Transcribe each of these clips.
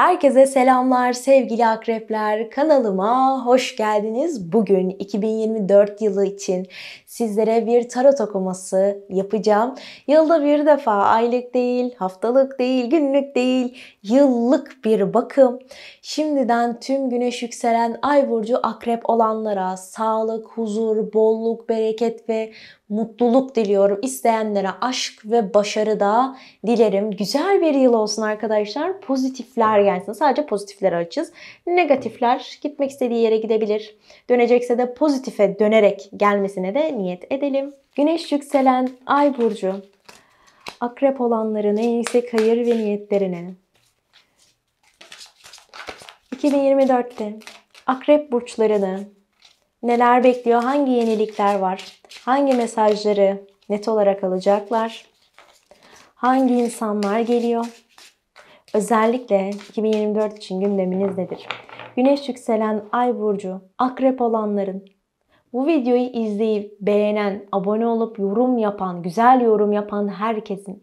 Herkese selamlar sevgili akrepler. Kanalıma hoş geldiniz. Bugün 2024 yılı için sizlere bir tarot okuması yapacağım. Yılda bir defa aylık değil, haftalık değil, günlük değil, yıllık bir bakım. Şimdiden tüm güneş yükselen ay burcu akrep olanlara sağlık, huzur, bolluk, bereket ve mutluluk diliyorum. İsteyenlere aşk ve başarı da dilerim. Güzel bir yıl olsun arkadaşlar. Pozitifler gelsin. Sadece pozitifleri açız. Negatifler gitmek istediği yere gidebilir. Dönecekse de pozitife dönerek gelmesine de niyet edelim. Güneş yükselen Ay burcu. Akrep olanların en yüksek hayır ve niyetlerine. 2024'te akrep burçlarını neler bekliyor, hangi yenilikler var? Hangi mesajları net olarak alacaklar? Hangi insanlar geliyor? Özellikle 2024 için gündeminiz nedir? Güneş yükselen ay burcu, akrep olanların, bu videoyu izleyip beğenen, abone olup yorum yapan, güzel yorum yapan herkesin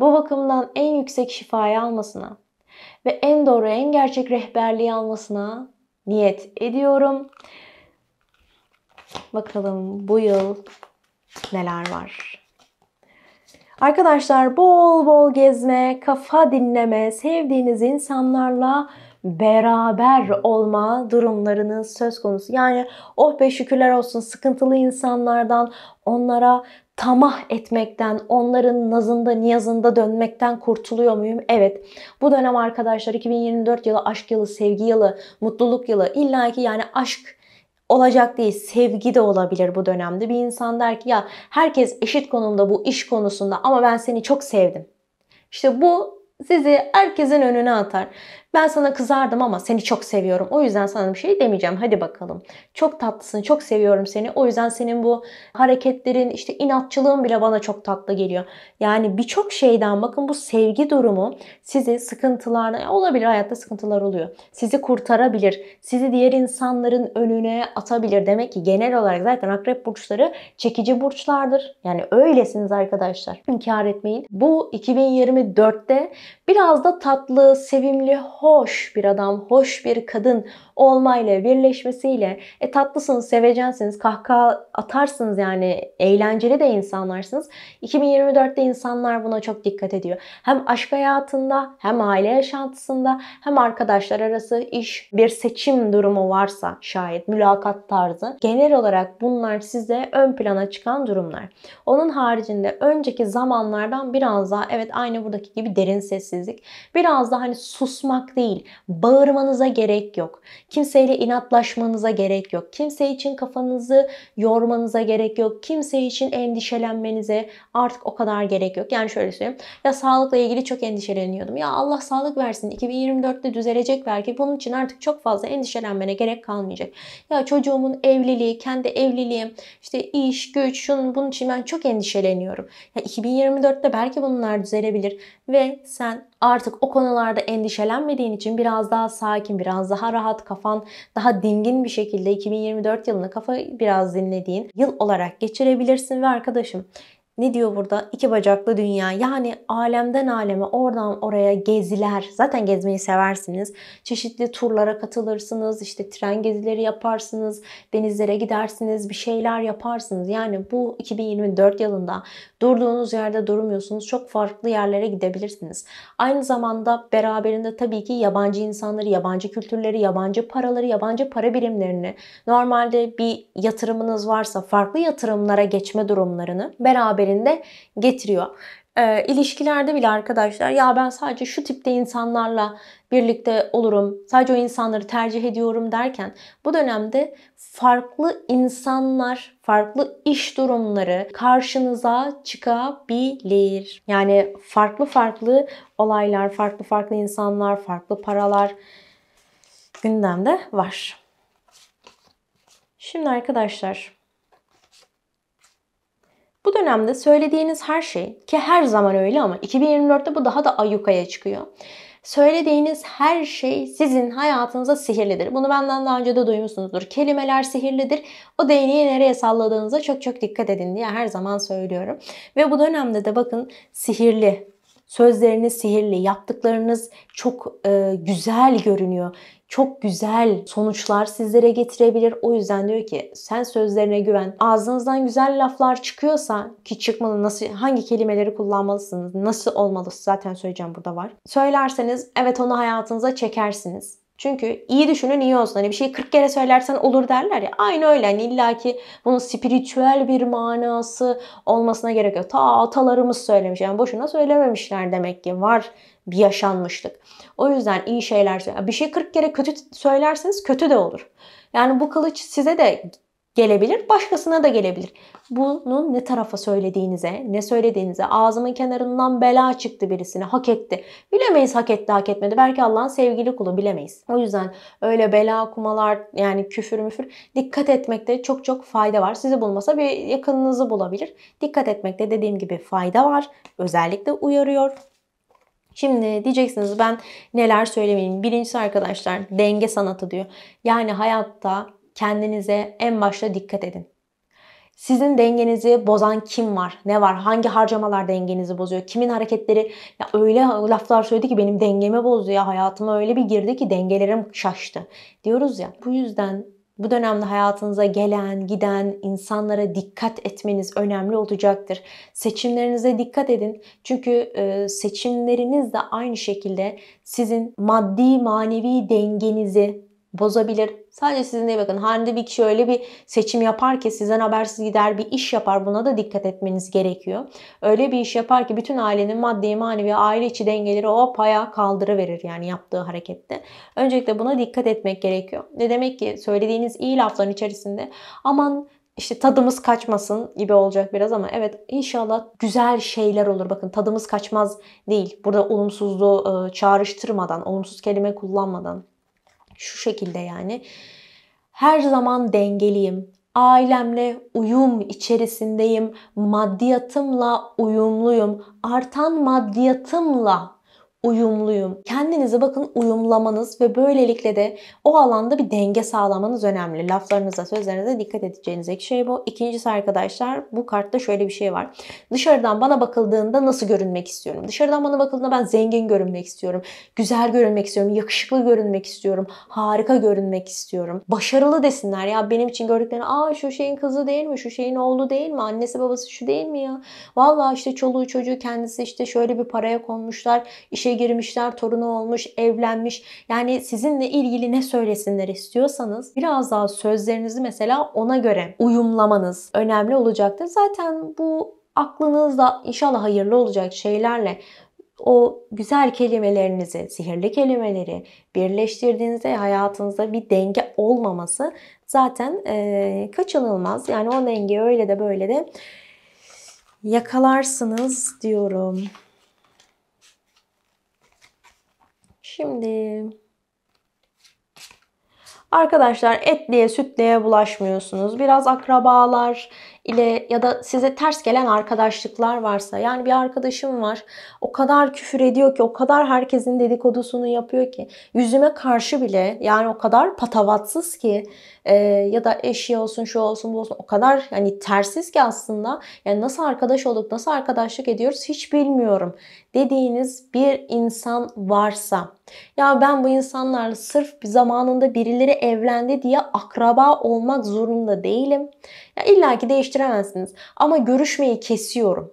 bu bakımdan en yüksek şifayı almasına ve en doğru, en gerçek rehberliği almasına niyet ediyorum. Bakalım bu yıl neler var. Arkadaşlar bol bol gezme, kafa dinleme, sevdiğiniz insanlarla beraber olma durumlarının söz konusu. Yani oh be şükürler olsun sıkıntılı insanlardan onlara tamah etmekten, onların nazında, niyazında dönmekten kurtuluyor muyum? Evet. Bu dönem arkadaşlar 2024 yılı aşk yılı, sevgi yılı, mutluluk yılı. İlla ki yani aşk olacak değil. Sevgi de olabilir bu dönemde. Bir insan der ki ya herkes eşit konumda bu iş konusunda ama ben seni çok sevdim. İşte bu sizi herkesin önüne atar ben sana kızardım ama seni çok seviyorum. O yüzden sana bir şey demeyeceğim. Hadi bakalım. Çok tatlısın. Çok seviyorum seni. O yüzden senin bu hareketlerin, işte inatçılığın bile bana çok tatlı geliyor. Yani birçok şeyden bakın bu sevgi durumu sizi sıkıntılarına olabilir hayatta sıkıntılar oluyor. Sizi kurtarabilir. Sizi diğer insanların önüne atabilir. Demek ki genel olarak zaten akrep burçları çekici burçlardır. Yani öylesiniz arkadaşlar. İnkar etmeyin. Bu 2024'te biraz da tatlı, sevimli, hoş bir adam, hoş bir kadın olmayla, birleşmesiyle e tatlısınız, sevecensiniz, kahkaha atarsınız yani eğlenceli de insanlarsınız. 2024'te insanlar buna çok dikkat ediyor. Hem aşk hayatında, hem aile yaşantısında, hem arkadaşlar arası iş, bir seçim durumu varsa şayet mülakat tarzı. Genel olarak bunlar size ön plana çıkan durumlar. Onun haricinde önceki zamanlardan biraz daha evet aynı buradaki gibi derin sessizlik. Biraz daha hani susmak bağırmak değil. Bağırmanıza gerek yok. Kimseyle inatlaşmanıza gerek yok. Kimse için kafanızı yormanıza gerek yok. Kimse için endişelenmenize artık o kadar gerek yok. Yani şöyle söyleyeyim. Ya sağlıkla ilgili çok endişeleniyordum. Ya Allah sağlık versin. 2024'te düzelecek belki. Bunun için artık çok fazla endişelenmene gerek kalmayacak. Ya çocuğumun evliliği, kendi evliliğim, işte iş, güç, şunun bunun için ben çok endişeleniyorum. Ya 2024'te belki bunlar düzelebilir ve sen artık o konularda endişelenme bilmediğin için biraz daha sakin, biraz daha rahat kafan, daha dingin bir şekilde 2024 yılını kafa biraz dinlediğin yıl olarak geçirebilirsin ve arkadaşım ne diyor burada? İki bacaklı dünya. Yani alemden aleme oradan oraya geziler. Zaten gezmeyi seversiniz. Çeşitli turlara katılırsınız. işte tren gezileri yaparsınız. Denizlere gidersiniz. Bir şeyler yaparsınız. Yani bu 2024 yılında durduğunuz yerde durmuyorsunuz. Çok farklı yerlere gidebilirsiniz. Aynı zamanda beraberinde tabii ki yabancı insanları, yabancı kültürleri, yabancı paraları, yabancı para birimlerini normalde bir yatırımınız varsa farklı yatırımlara geçme durumlarını beraber beraberinde getiriyor. E, ilişkilerde bile arkadaşlar ya ben sadece şu tipte insanlarla birlikte olurum, sadece o insanları tercih ediyorum derken bu dönemde farklı insanlar, farklı iş durumları karşınıza çıkabilir. Yani farklı farklı olaylar, farklı farklı insanlar, farklı paralar gündemde var. Şimdi arkadaşlar dönemde söylediğiniz her şey ki her zaman öyle ama 2024'te bu daha da ayukaya çıkıyor. Söylediğiniz her şey sizin hayatınıza sihirlidir. Bunu benden daha önce de duymuşsunuzdur. Kelimeler sihirlidir. O değneği nereye salladığınıza çok çok dikkat edin diye her zaman söylüyorum. Ve bu dönemde de bakın sihirli Sözleriniz sihirli, yaptıklarınız çok e, güzel görünüyor çok güzel sonuçlar sizlere getirebilir. O yüzden diyor ki sen sözlerine güven. Ağzınızdan güzel laflar çıkıyorsa ki çıkmalı nasıl hangi kelimeleri kullanmalısınız? Nasıl olmalı? Zaten söyleyeceğim burada var. Söylerseniz evet onu hayatınıza çekersiniz. Çünkü iyi düşünün iyi olsun. Hani bir şeyi 40 kere söylersen olur derler ya. Aynı öyle. Hani ki bunun spiritüel bir manası olmasına gerek yok. Ta atalarımız söylemiş. Yani boşuna söylememişler demek ki. Var bir yaşanmışlık. O yüzden iyi şeyler söyle. Bir şey 40 kere kötü söylerseniz kötü de olur. Yani bu kılıç size de gelebilir, başkasına da gelebilir. Bunun ne tarafa söylediğinize, ne söylediğinize, ağzımın kenarından bela çıktı birisine, hak etti. Bilemeyiz hak etti, hak etmedi. Belki Allah'ın sevgili kulu bilemeyiz. O yüzden öyle bela okumalar yani küfür müfür dikkat etmekte çok çok fayda var. Sizi bulmasa bir yakınınızı bulabilir. Dikkat etmekte dediğim gibi fayda var. Özellikle uyarıyor. Şimdi diyeceksiniz ben neler söylemeyeyim. Birincisi arkadaşlar denge sanatı diyor. Yani hayatta kendinize en başta dikkat edin. Sizin dengenizi bozan kim var? Ne var? Hangi harcamalar dengenizi bozuyor? Kimin hareketleri ya öyle laflar söyledi ki benim dengemi bozdu ya hayatıma öyle bir girdi ki dengelerim şaştı. Diyoruz ya. Bu yüzden bu dönemde hayatınıza gelen, giden insanlara dikkat etmeniz önemli olacaktır. Seçimlerinize dikkat edin. Çünkü e, seçimleriniz de aynı şekilde sizin maddi manevi dengenizi bozabilir. Sadece sizin değil bakın. Halinde bir kişi öyle bir seçim yapar ki sizden habersiz gider bir iş yapar. Buna da dikkat etmeniz gerekiyor. Öyle bir iş yapar ki bütün ailenin maddi manevi aile içi dengeleri o paya kaldırıverir yani yaptığı harekette. Öncelikle buna dikkat etmek gerekiyor. Ne demek ki söylediğiniz iyi lafların içerisinde aman işte tadımız kaçmasın gibi olacak biraz ama evet inşallah güzel şeyler olur. Bakın tadımız kaçmaz değil. Burada olumsuzluğu ıı, çağrıştırmadan, olumsuz kelime kullanmadan şu şekilde yani. Her zaman dengeliyim. Ailemle uyum içerisindeyim. Maddiyatımla uyumluyum. Artan maddiyatımla uyumluyum. Kendinize bakın uyumlamanız ve böylelikle de o alanda bir denge sağlamanız önemli. Laflarınıza, sözlerinize dikkat edeceğiniz ilk şey bu. İkincisi arkadaşlar bu kartta şöyle bir şey var. Dışarıdan bana bakıldığında nasıl görünmek istiyorum? Dışarıdan bana bakıldığında ben zengin görünmek istiyorum. Güzel görünmek istiyorum. Yakışıklı görünmek istiyorum. Harika görünmek istiyorum. Başarılı desinler ya benim için gördüklerini aa şu şeyin kızı değil mi? Şu şeyin oğlu değil mi? Annesi babası şu değil mi ya? Vallahi işte çoluğu çocuğu kendisi işte şöyle bir paraya konmuşlar. İşe işe girmişler, torunu olmuş, evlenmiş. Yani sizinle ilgili ne söylesinler istiyorsanız biraz daha sözlerinizi mesela ona göre uyumlamanız önemli olacaktır. Zaten bu aklınızda inşallah hayırlı olacak şeylerle o güzel kelimelerinizi, sihirli kelimeleri birleştirdiğinizde hayatınızda bir denge olmaması zaten e, kaçınılmaz. Yani o dengeyi öyle de böyle de yakalarsınız diyorum. Şimdi Arkadaşlar etliye sütliye bulaşmıyorsunuz. Biraz akrabalar, ile ya da size ters gelen arkadaşlıklar varsa yani bir arkadaşım var o kadar küfür ediyor ki o kadar herkesin dedikodusunu yapıyor ki yüzüme karşı bile yani o kadar patavatsız ki e, ya da eşi olsun şu olsun bu olsun o kadar yani tersiz ki aslında yani nasıl arkadaş olduk nasıl arkadaşlık ediyoruz hiç bilmiyorum dediğiniz bir insan varsa ya ben bu insanlarla sırf zamanında birileri evlendi diye akraba olmak zorunda değilim. Ya illa ki değiştir değiştiremezsiniz. Ama görüşmeyi kesiyorum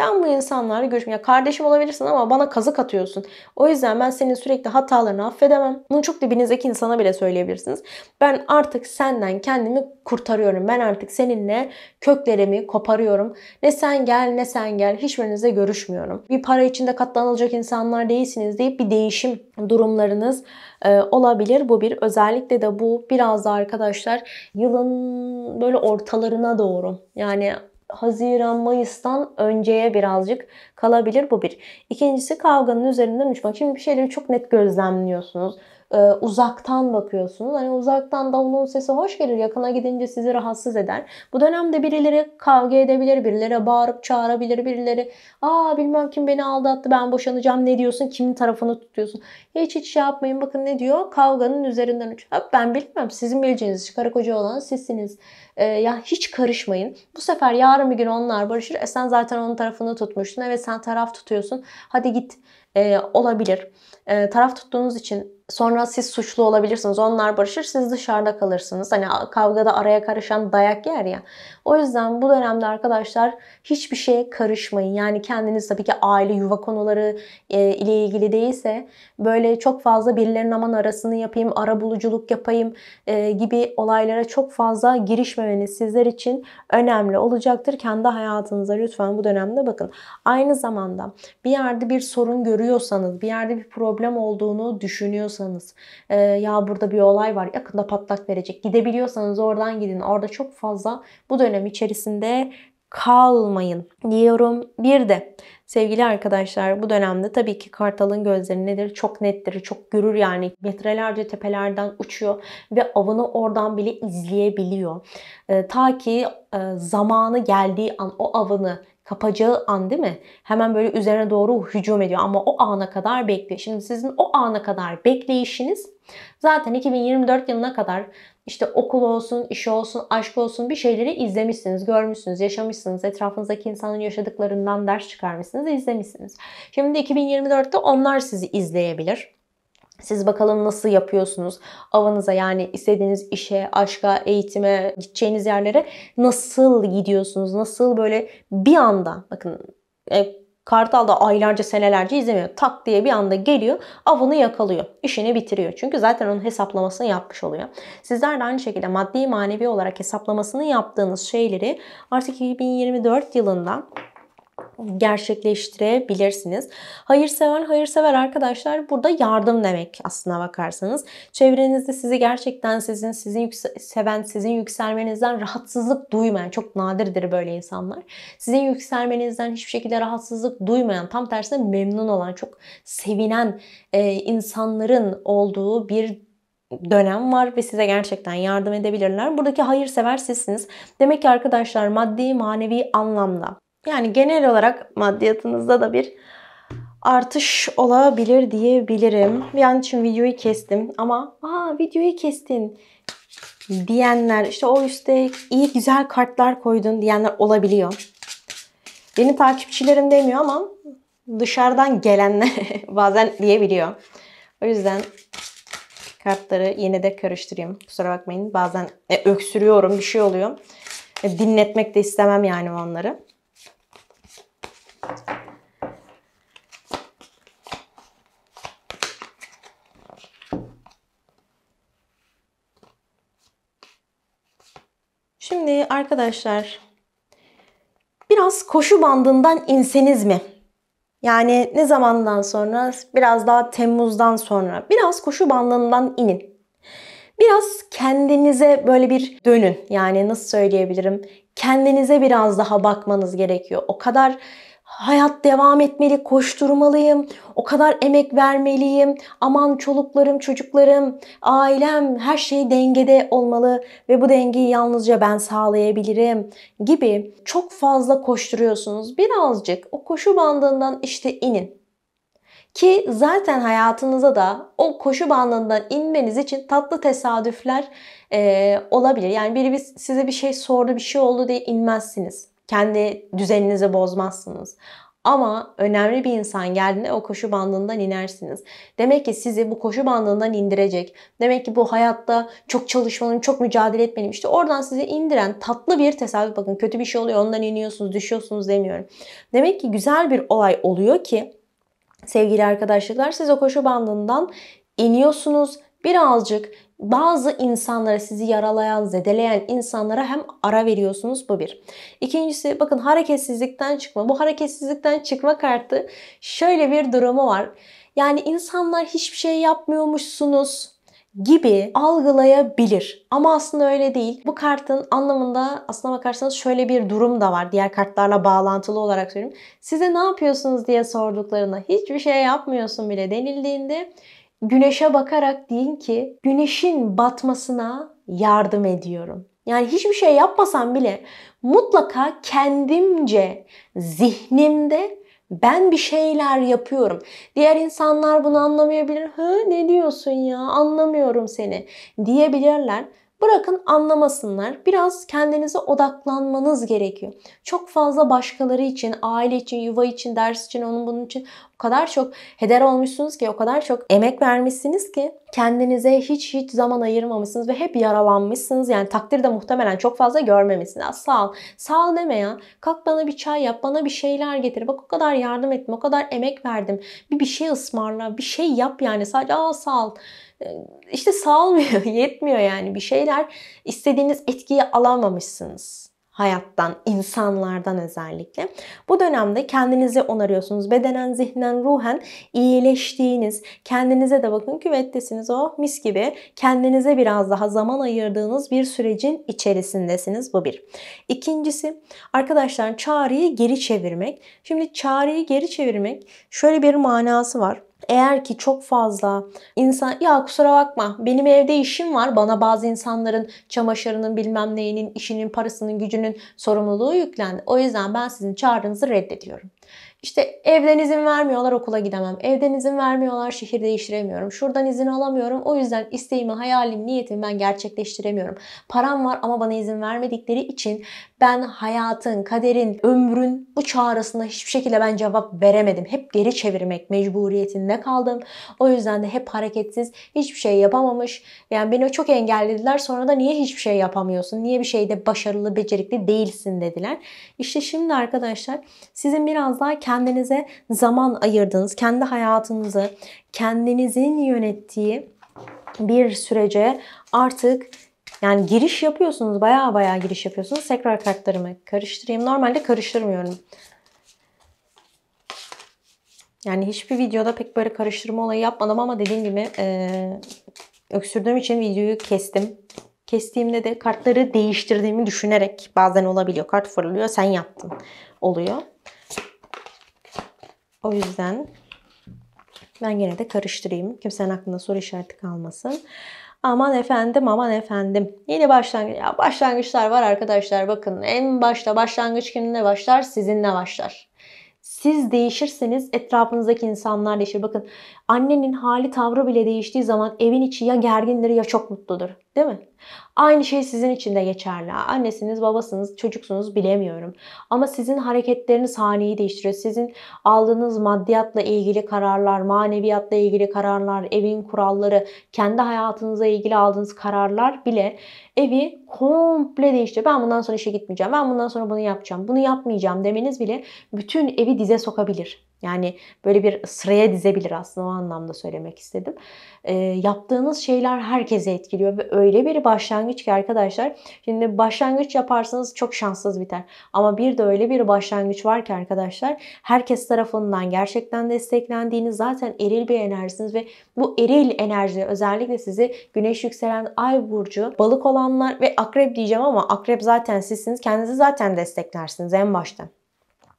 ben bu insanlarla görüşmeyeyim. Ya kardeşim olabilirsin ama bana kazık atıyorsun. O yüzden ben senin sürekli hatalarını affedemem. Bunu çok dibinizdeki insana bile söyleyebilirsiniz. Ben artık senden kendimi kurtarıyorum. Ben artık seninle köklerimi koparıyorum. Ne sen gel ne sen gel. Hiçbirinizle görüşmüyorum. Bir para içinde katlanılacak insanlar değilsiniz deyip bir değişim durumlarınız e, olabilir. Bu bir özellikle de bu biraz da arkadaşlar yılın böyle ortalarına doğru yani Haziran, Mayıs'tan önceye birazcık kalabilir bu bir. İkincisi kavganın üzerinden uçmak. Şimdi bir şeyleri çok net gözlemliyorsunuz. Ee, uzaktan bakıyorsunuz. Hani uzaktan davulun sesi hoş gelir. Yakına gidince sizi rahatsız eder. Bu dönemde birileri kavga edebilir. Birileri bağırıp çağırabilir. Birileri aa bilmem kim beni aldattı ben boşanacağım ne diyorsun? Kimin tarafını tutuyorsun? Hiç hiç şey yapmayın. Bakın ne diyor? Kavganın üzerinden uç. Ben bilmem. Sizin bileceğiniz karı koca olan sizsiniz e, ya hiç karışmayın. Bu sefer yarın bir gün onlar barışır. E sen zaten onun tarafını tutmuştun. Evet sen taraf tutuyorsun. Hadi git e, olabilir. E, taraf tuttuğunuz için sonra siz suçlu olabilirsiniz. Onlar barışır, siz dışarıda kalırsınız. Hani kavgada araya karışan dayak yer ya. O yüzden bu dönemde arkadaşlar hiçbir şeye karışmayın. Yani kendiniz tabii ki aile, yuva konuları e, ile ilgili değilse böyle çok fazla birilerinin aman arasını yapayım, ara buluculuk yapayım e, gibi olaylara çok fazla girişmemek dinlemeniz sizler için önemli olacaktır. Kendi hayatınıza lütfen bu dönemde bakın. Aynı zamanda bir yerde bir sorun görüyorsanız, bir yerde bir problem olduğunu düşünüyorsanız, e, ya burada bir olay var yakında patlak verecek gidebiliyorsanız oradan gidin. Orada çok fazla bu dönem içerisinde kalmayın diyorum. Bir de sevgili arkadaşlar bu dönemde tabii ki kartalın gözleri nedir? Çok nettir, çok görür yani. Metrelerce tepelerden uçuyor ve avını oradan bile izleyebiliyor. Ee, ta ki e, zamanı geldiği an o avını kapacağı an değil mi? Hemen böyle üzerine doğru hücum ediyor ama o ana kadar bekliyor. Şimdi sizin o ana kadar bekleyişiniz zaten 2024 yılına kadar işte okul olsun, iş olsun, aşk olsun bir şeyleri izlemişsiniz, görmüşsünüz, yaşamışsınız. Etrafınızdaki insanın yaşadıklarından ders çıkarmışsınız, izlemişsiniz. Şimdi 2024'te onlar sizi izleyebilir. Siz bakalım nasıl yapıyorsunuz? avanıza yani istediğiniz işe, aşka, eğitime, gideceğiniz yerlere nasıl gidiyorsunuz? Nasıl böyle bir anda bakın e, Kartal da aylarca senelerce izlemiyor. Tak diye bir anda geliyor avını yakalıyor. işini bitiriyor. Çünkü zaten onun hesaplamasını yapmış oluyor. Sizler de aynı şekilde maddi manevi olarak hesaplamasını yaptığınız şeyleri artık 2024 yılında gerçekleştirebilirsiniz. Hayırsever, hayırsever arkadaşlar burada yardım demek aslına bakarsanız. Çevrenizde sizi gerçekten sizin, sizin seven, sizin yükselmenizden rahatsızlık duymayan, çok nadirdir böyle insanlar. Sizin yükselmenizden hiçbir şekilde rahatsızlık duymayan, tam tersine memnun olan, çok sevinen e, insanların olduğu bir dönem var ve size gerçekten yardım edebilirler. Buradaki hayırsever sizsiniz. Demek ki arkadaşlar maddi manevi anlamda yani genel olarak maddiyatınızda da bir artış olabilir diyebilirim. Bir an için videoyu kestim ama aa videoyu kestin diyenler işte o üstte iyi güzel kartlar koydun diyenler olabiliyor. Yeni takipçilerim demiyor ama dışarıdan gelenler bazen diyebiliyor. O yüzden kartları yine de karıştırayım. Kusura bakmayın. Bazen e, öksürüyorum bir şey oluyor. E, dinletmek de istemem yani onları. Şimdi arkadaşlar biraz koşu bandından inseniz mi? Yani ne zamandan sonra? Biraz daha Temmuz'dan sonra. Biraz koşu bandından inin. Biraz kendinize böyle bir dönün. Yani nasıl söyleyebilirim? Kendinize biraz daha bakmanız gerekiyor. O kadar hayat devam etmeli, koşturmalıyım, o kadar emek vermeliyim, aman çoluklarım, çocuklarım, ailem, her şey dengede olmalı ve bu dengeyi yalnızca ben sağlayabilirim gibi çok fazla koşturuyorsunuz. Birazcık o koşu bandından işte inin. Ki zaten hayatınıza da o koşu bandından inmeniz için tatlı tesadüfler e, olabilir. Yani biri size bir şey sordu, bir şey oldu diye inmezsiniz kendi düzeninizi bozmazsınız. Ama önemli bir insan geldiğinde o koşu bandından inersiniz. Demek ki sizi bu koşu bandından indirecek. Demek ki bu hayatta çok çalışmanın, çok mücadele etmenin işte oradan sizi indiren tatlı bir tesadüf. Bakın kötü bir şey oluyor ondan iniyorsunuz, düşüyorsunuz demiyorum. Demek ki güzel bir olay oluyor ki sevgili arkadaşlıklar siz o koşu bandından iniyorsunuz. Birazcık bazı insanlara sizi yaralayan, zedeleyen insanlara hem ara veriyorsunuz bu bir. İkincisi bakın hareketsizlikten çıkma. Bu hareketsizlikten çıkma kartı şöyle bir durumu var. Yani insanlar hiçbir şey yapmıyormuşsunuz gibi algılayabilir. Ama aslında öyle değil. Bu kartın anlamında aslına bakarsanız şöyle bir durum da var. Diğer kartlarla bağlantılı olarak söyleyeyim. Size ne yapıyorsunuz diye sorduklarına hiçbir şey yapmıyorsun bile denildiğinde güneşe bakarak deyin ki güneşin batmasına yardım ediyorum. Yani hiçbir şey yapmasam bile mutlaka kendimce zihnimde ben bir şeyler yapıyorum. Diğer insanlar bunu anlamayabilir. Hı ne diyorsun ya anlamıyorum seni diyebilirler. Bırakın anlamasınlar. Biraz kendinize odaklanmanız gerekiyor. Çok fazla başkaları için, aile için, yuva için, ders için, onun bunun için kadar çok heder olmuşsunuz ki, o kadar çok emek vermişsiniz ki kendinize hiç hiç zaman ayırmamışsınız ve hep yaralanmışsınız. Yani takdir de muhtemelen çok fazla görmemişsiniz. Sağ ol. Sağ ol deme ya. Kalk bana bir çay yap, bana bir şeyler getir. Bak o kadar yardım ettim, o kadar emek verdim. Bir bir şey ısmarla, bir şey yap yani. Sadece aa sağ ol ee, işte sağlmıyor, yetmiyor yani bir şeyler istediğiniz etkiyi alamamışsınız hayattan, insanlardan özellikle. Bu dönemde kendinizi onarıyorsunuz. Bedenen, zihnen, ruhen iyileştiğiniz, kendinize de bakın küvettesiniz o oh, mis gibi. Kendinize biraz daha zaman ayırdığınız bir sürecin içerisindesiniz. Bu bir. İkincisi arkadaşlar çağrıyı geri çevirmek. Şimdi çağrıyı geri çevirmek şöyle bir manası var. Eğer ki çok fazla insan ya kusura bakma benim evde işim var bana bazı insanların çamaşırının bilmem neyinin işinin parasının gücünün sorumluluğu yüklendi. O yüzden ben sizin çağrınızı reddediyorum. İşte evden izin vermiyorlar okula gidemem. Evden izin vermiyorlar şehir değiştiremiyorum. Şuradan izin alamıyorum. O yüzden isteğimi, hayalimi niyetimi ben gerçekleştiremiyorum. Param var ama bana izin vermedikleri için ben hayatın, kaderin, ömrün bu çağrısına hiçbir şekilde ben cevap veremedim. Hep geri çevirmek mecburiyetinde kaldım. O yüzden de hep hareketsiz, hiçbir şey yapamamış. Yani beni çok engellediler. Sonra da niye hiçbir şey yapamıyorsun? Niye bir şeyde başarılı, becerikli değilsin dediler. İşte şimdi arkadaşlar sizin biraz daha kendinize zaman ayırdığınız, kendi hayatınızı, kendinizin yönettiği bir sürece artık yani giriş yapıyorsunuz. Baya baya giriş yapıyorsunuz. Tekrar kartlarımı karıştırayım. Normalde karıştırmıyorum. Yani hiçbir videoda pek böyle karıştırma olayı yapmadım ama dediğim gibi e, öksürdüğüm için videoyu kestim. Kestiğimde de kartları değiştirdiğimi düşünerek bazen olabiliyor. Kart fırlıyor sen yaptın oluyor. O yüzden ben gene de karıştırayım. Kimsenin aklında soru işareti kalmasın. Aman efendim aman efendim. Yeni başlangıç. Ya başlangıçlar var arkadaşlar bakın. En başta başlangıç kiminle başlar? Sizinle başlar. Siz değişirseniz etrafınızdaki insanlar değişir. Bakın Annenin hali tavrı bile değiştiği zaman evin içi ya gergindir ya çok mutludur. Değil mi? Aynı şey sizin için de geçerli. Annesiniz, babasınız, çocuksunuz bilemiyorum. Ama sizin hareketleriniz haneyi değiştiriyor. Sizin aldığınız maddiyatla ilgili kararlar, maneviyatla ilgili kararlar, evin kuralları, kendi hayatınıza ilgili aldığınız kararlar bile evi komple değiştiriyor. Ben bundan sonra işe gitmeyeceğim. Ben bundan sonra bunu yapacağım. Bunu yapmayacağım demeniz bile bütün evi dize sokabilir. Yani böyle bir sıraya dizebilir aslında o anlamda söylemek istedim. E, yaptığınız şeyler herkese etkiliyor ve öyle bir başlangıç ki arkadaşlar şimdi başlangıç yaparsanız çok şanssız biter. Ama bir de öyle bir başlangıç var ki arkadaşlar herkes tarafından gerçekten desteklendiğiniz zaten eril bir enerjisiniz ve bu eril enerji özellikle sizi güneş yükselen ay burcu balık olanlar ve akrep diyeceğim ama akrep zaten sizsiniz kendinizi zaten desteklersiniz en baştan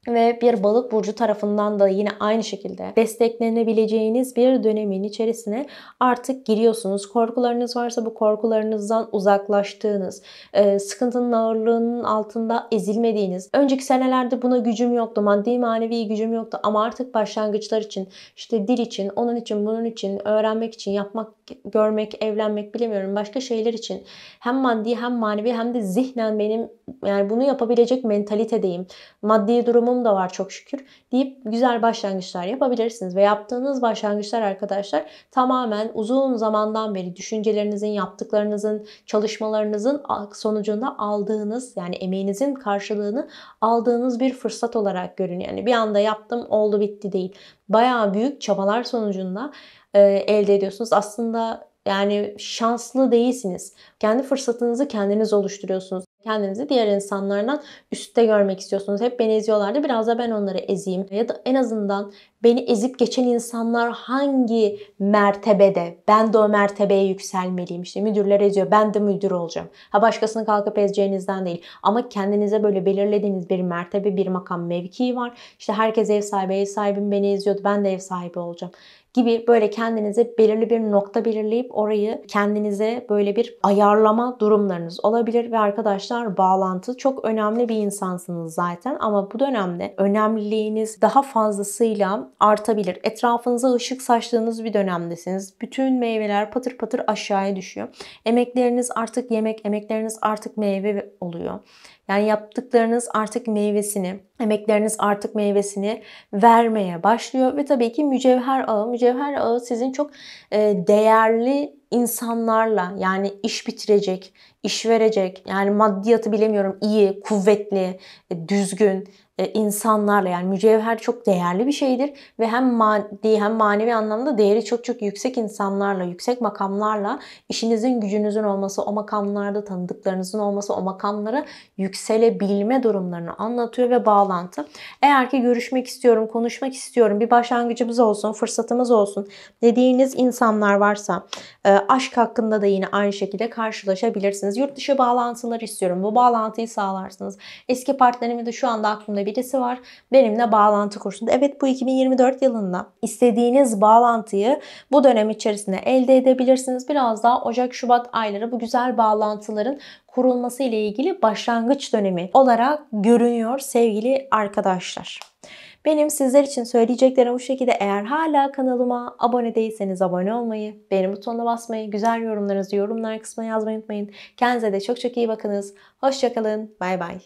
ve bir balık burcu tarafından da yine aynı şekilde desteklenebileceğiniz bir dönemin içerisine artık giriyorsunuz. Korkularınız varsa bu korkularınızdan uzaklaştığınız, e, sıkıntının ağırlığının altında ezilmediğiniz, önceki senelerde buna gücüm yoktu, maddi manevi gücüm yoktu ama artık başlangıçlar için, işte dil için, onun için, bunun için, öğrenmek için, yapmak, görmek, evlenmek bilemiyorum başka şeyler için hem maddi hem manevi hem de zihnen benim yani bunu yapabilecek mentalitedeyim. Maddi durumu donanımım da var çok şükür deyip güzel başlangıçlar yapabilirsiniz. Ve yaptığınız başlangıçlar arkadaşlar tamamen uzun zamandan beri düşüncelerinizin, yaptıklarınızın, çalışmalarınızın sonucunda aldığınız yani emeğinizin karşılığını aldığınız bir fırsat olarak görün. Yani bir anda yaptım oldu bitti değil. Bayağı büyük çabalar sonucunda e, elde ediyorsunuz. Aslında yani şanslı değilsiniz. Kendi fırsatınızı kendiniz oluşturuyorsunuz. Kendinizi diğer insanlardan üstte görmek istiyorsunuz. Hep beni eziyorlardı. Biraz da ben onları ezeyim. Ya da en azından beni ezip geçen insanlar hangi mertebede? Ben de o mertebeye yükselmeliyim. İşte müdürler eziyor. Ben de müdür olacağım. Ha başkasını kalkıp ezeceğinizden değil. Ama kendinize böyle belirlediğiniz bir mertebe, bir makam, mevki var. İşte herkes ev sahibi. Ev sahibim beni eziyordu. Ben de ev sahibi olacağım gibi böyle kendinize belirli bir nokta belirleyip orayı kendinize böyle bir ayarlama durumlarınız olabilir ve arkadaşlar bağlantı çok önemli bir insansınız zaten ama bu dönemde önemliliğiniz daha fazlasıyla artabilir. Etrafınıza ışık saçtığınız bir dönemdesiniz. Bütün meyveler patır patır aşağıya düşüyor. Emekleriniz artık yemek, emekleriniz artık meyve oluyor. Yani yaptıklarınız artık meyvesini, emekleriniz artık meyvesini vermeye başlıyor ve tabii ki mücevher ağı, mücevher mücevher ağı sizin çok e, değerli insanlarla yani iş bitirecek, iş verecek, yani maddiyatı bilemiyorum iyi, kuvvetli, e, düzgün, e, insanlarla yani mücevher çok değerli bir şeydir ve hem maddi hem manevi anlamda değeri çok çok yüksek insanlarla, yüksek makamlarla işinizin gücünüzün olması, o makamlarda tanıdıklarınızın olması, o makamlara yükselebilme durumlarını anlatıyor ve bağlantı. Eğer ki görüşmek istiyorum, konuşmak istiyorum, bir başlangıcımız olsun, fırsatımız olsun dediğiniz insanlar varsa e, aşk hakkında da yine aynı şekilde karşılaşabilirsiniz. Yurt dışı bağlantılar istiyorum. Bu bağlantıyı sağlarsınız. Eski partnerimi de şu anda aklımda bir birisi var. Benimle bağlantı kursunda. Evet bu 2024 yılında istediğiniz bağlantıyı bu dönem içerisinde elde edebilirsiniz. Biraz daha Ocak-Şubat ayları bu güzel bağlantıların kurulması ile ilgili başlangıç dönemi olarak görünüyor sevgili arkadaşlar. Benim sizler için söyleyeceklerim bu şekilde. Eğer hala kanalıma abone değilseniz abone olmayı, beğeni butonuna basmayı, güzel yorumlarınızı yorumlar kısmına yazmayı unutmayın. Kendinize de çok çok iyi bakınız. Hoşçakalın. Bay bay.